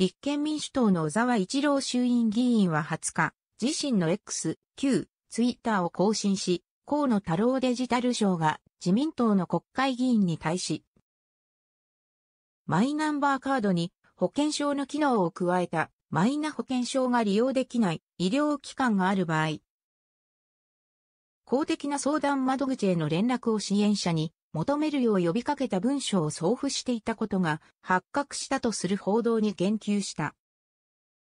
立憲民主党の小沢一郎衆院議員は20日、自身の X、w ツイッターを更新し、河野太郎デジタル省が自民党の国会議員に対し、マイナンバーカードに保険証の機能を加えたマイナ保険証が利用できない医療機関がある場合、公的な相談窓口への連絡を支援者に求めるよう呼びかけた文書を送付していたことが発覚したとする報道に言及した。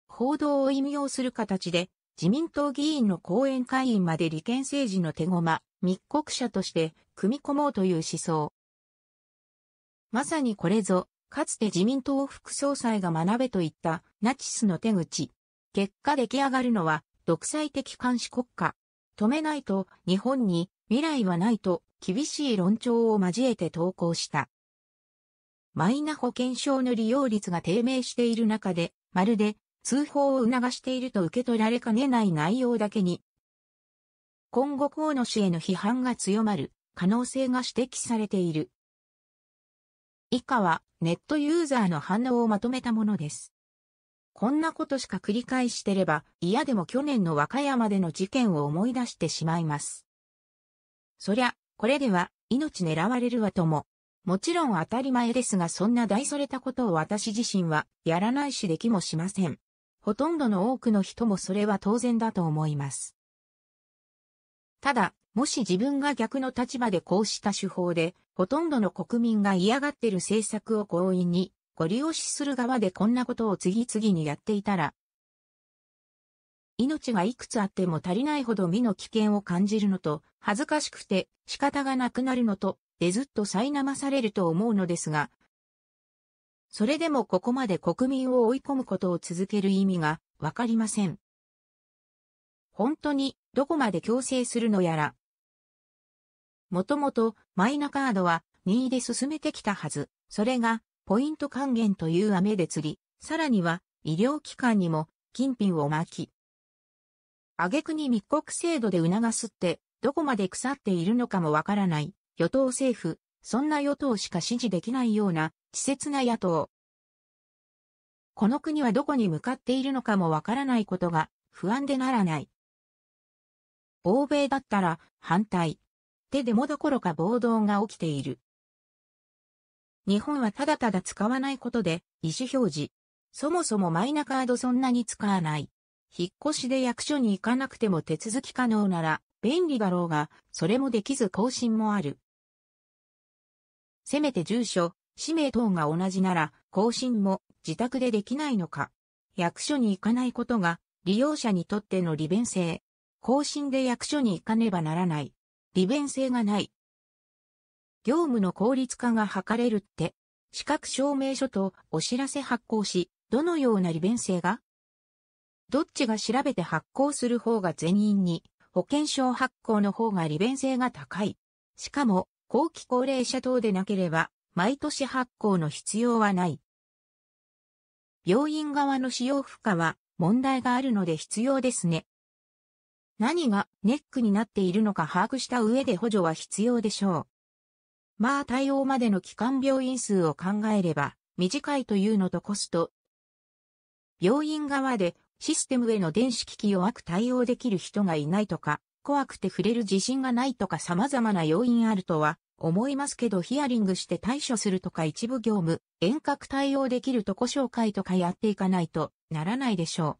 報道を引用する形で、自民党議員の後援会員まで利権政治の手駒、密告者として組み込もうという思想。まさにこれぞ、かつて自民党副総裁が学べといったナチスの手口。結果出来上がるのは独裁的監視国家。止めないと日本に未来はないと厳しい論調を交えて投稿した。マイナ保険証の利用率が低迷している中で、まるで通報を促していると受け取られかねない内容だけに、今後河野氏への批判が強まる可能性が指摘されている。以下はネットユーザーの反応をまとめたものです。こんなことしか繰り返してれば嫌でも去年の和歌山での事件を思い出してしまいます。そりゃ、これでは命狙われるわとも。もちろん当たり前ですがそんな大それたことを私自身はやらないしできもしません。ほとんどの多くの人もそれは当然だと思います。ただ、もし自分が逆の立場でこうした手法で、ほとんどの国民が嫌がってる政策を強引にご利用しする側でこんなことを次々にやっていたら、命がいくつあっても足りないほど身の危険を感じるのと、恥ずかしくて仕方がなくなるのと、でずっと苛まされると思うのですが、それでもここまで国民を追い込むことを続ける意味がわかりません。本当にどこまで強制するのやら。もともとマイナカードは任意で進めてきたはず。それがポイント還元という雨で釣り、さらには医療機関にも金品を巻き、挙句に密告制度で促すって、どこまで腐っているのかもわからない、与党政府、そんな与党しか支持できないような、稚拙な野党。この国はどこに向かっているのかもわからないことが、不安でならない。欧米だったら、反対。手でもどころか暴動が起きている。日本はただただ使わないことで、意思表示。そもそもマイナカードそんなに使わない。引っ越しで役所に行かなくても手続き可能なら便利だろうが、それもできず更新もある。せめて住所、氏名等が同じなら更新も自宅でできないのか。役所に行かないことが利用者にとっての利便性。更新で役所に行かねばならない。利便性がない。業務の効率化が図れるって、資格証明書とお知らせ発行し、どのような利便性がどっちが調べて発行する方が全員に、保険証発行の方が利便性が高い。しかも、後期高齢者等でなければ、毎年発行の必要はない。病院側の使用負荷は問題があるので必要ですね。何がネックになっているのか把握した上で補助は必要でしょう。まあ対応までの期間病院数を考えれば短いというのとコスト。病院側でシステムへの電子機器弱く対応できる人がいないとか、怖くて触れる自信がないとか様々な要因あるとは思いますけどヒアリングして対処するとか一部業務、遠隔対応できるとこ紹介とかやっていかないとならないでしょう。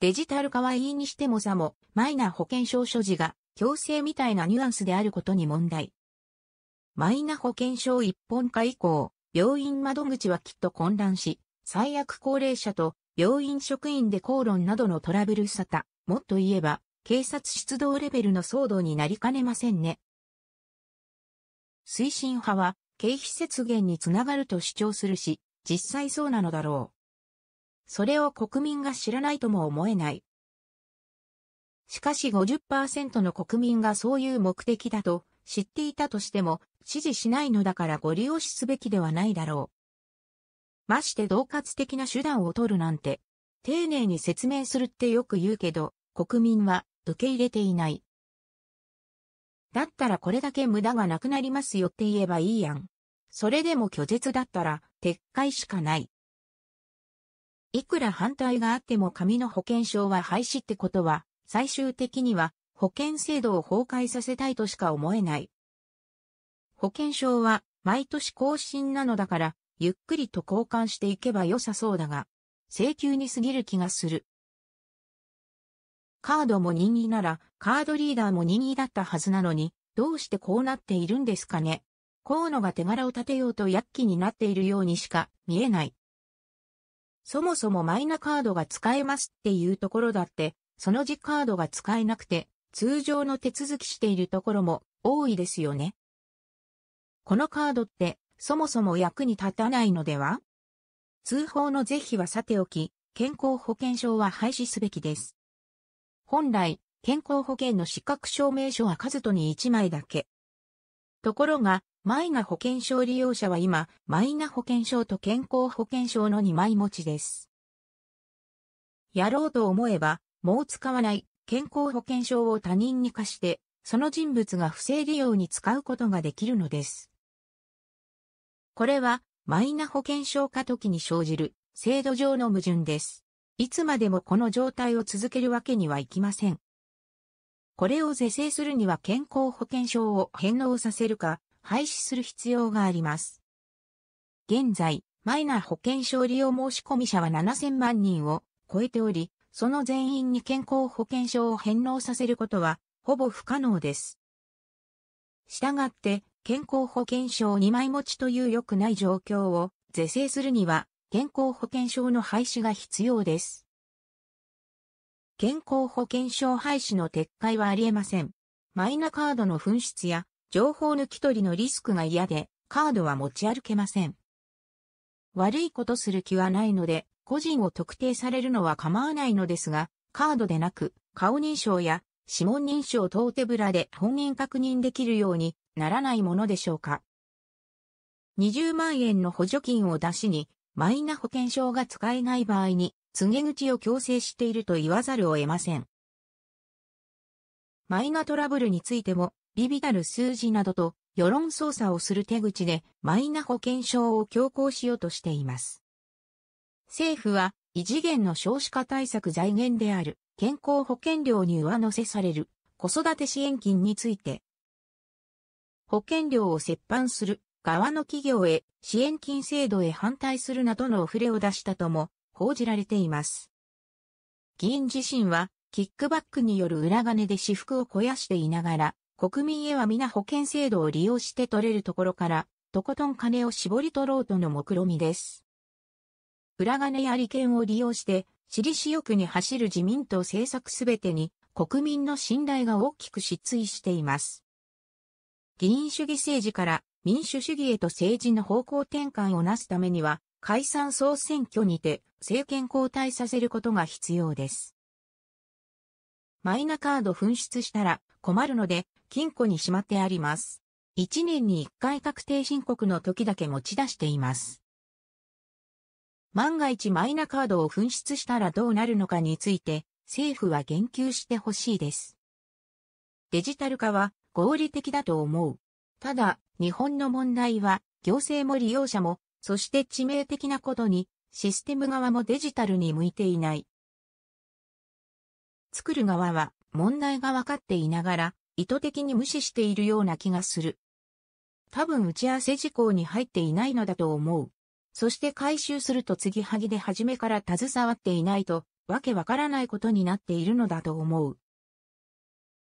デジタル化はいいにしてもさも、マイナ保険証所持が強制みたいなニュアンスであることに問題。マイナ保険証一本化以降、病院窓口はきっと混乱し、最悪高齢者と病院職員で口論などのトラブル沙汰、もっと言えば、警察出動レベルの騒動になりかねませんね。推進派は、経費節減につながると主張するし、実際そうなのだろう。それを国民が知らないとも思えない。しかし50%の国民がそういう目的だと知っていたとしても支持しないのだからご利用しすべきではないだろう。まして同活的な手段を取るなんて、丁寧に説明するってよく言うけど、国民は受け入れていない。だったらこれだけ無駄がなくなりますよって言えばいいやん。それでも拒絶だったら撤回しかない。いくら反対があっても紙の保険証は廃止ってことは、最終的には保険制度を崩壊させたいとしか思えない。保険証は毎年更新なのだからゆっくりと交換していけば良さそうだが、請求に過ぎる気がする。カードも任意なら、カードリーダーも任意だったはずなのに、どうしてこうなっているんですかね。河野が手柄を立てようと躍起になっているようにしか見えない。そもそもマイナカードが使えますっていうところだって、その字カードが使えなくて、通常の手続きしているところも多いですよね。このカードってそもそも役に立たないのでは通報の是非はさておき、健康保険証は廃止すべきです。本来、健康保険の資格証明書は数とに1枚だけ。ところが、マイナ保険証利用者は今、マイナ保険証と健康保険証の2枚持ちです。やろうと思えば、もう使わない健康保険証を他人に貸して、その人物が不正利用に使うことができるのです。これは、マイナ保険証化時に生じる制度上の矛盾です。いつまでもこの状態を続けるわけにはいきません。これを是正するには健康保険証を返納させるか、廃止する必要があります。現在、マイナ保険証利用申込者は7000万人を超えており、その全員に健康保険証を返納させることは、ほぼ不可能です。したがって、健康保険証2枚持ちという良くない状況を是正するには、健康保険証の廃止が必要です。健康保険証廃止の撤回はありえません。マイナカードの紛失や情報抜き取りのリスクが嫌で、カードは持ち歩けません。悪いことする気はないので、個人を特定されるのは構わないのですが、カードでなく、顔認証や指紋認証等手ぶらで本人確認できるようにならないものでしょうか。20万円の補助金を出しに、マイナ保険証が使えない場合に、告げ口を強制していると言わざるを得ません。マイナトラブルについても、ビビたる数字などと、世論操作をする手口で、マイナ保険証を強行しようとしています。政府は、異次元の少子化対策財源である、健康保険料に上乗せされる子育て支援金について、保険料を折半する側の企業へ支援金制度へ反対するなどのお触れを出したとも報じられています。議員自身はキックバックによる裏金で私服を肥やしていながら、国民へは皆保険制度を利用して取れるところから、とことん金を絞り取ろうとの目論みです。裏金や利権を利用して私利私欲に走る自民党政策すべてに国民の信頼が大きく失墜しています。議員主義政治から民主主義へと政治の方向転換をなすためには解散総選挙にて政権交代させることが必要です。マイナカード紛失したら困るので金庫にしまってあります。1年に1回確定申告の時だけ持ち出しています。万が一マイナカードを紛失したらどうなるのかについて、政府は言及してほしいです。デジタル化は合理的だと思う。ただ、日本の問題は、行政も利用者も、そして致命的なことに、システム側もデジタルに向いていない。作る側は、問題が分かっていながら、意図的に無視しているような気がする。多分打ち合わせ事項に入っていないのだと思う。そして回収すると継ぎはぎで初めから携わっていないと、わけわからないことになっているのだと思う。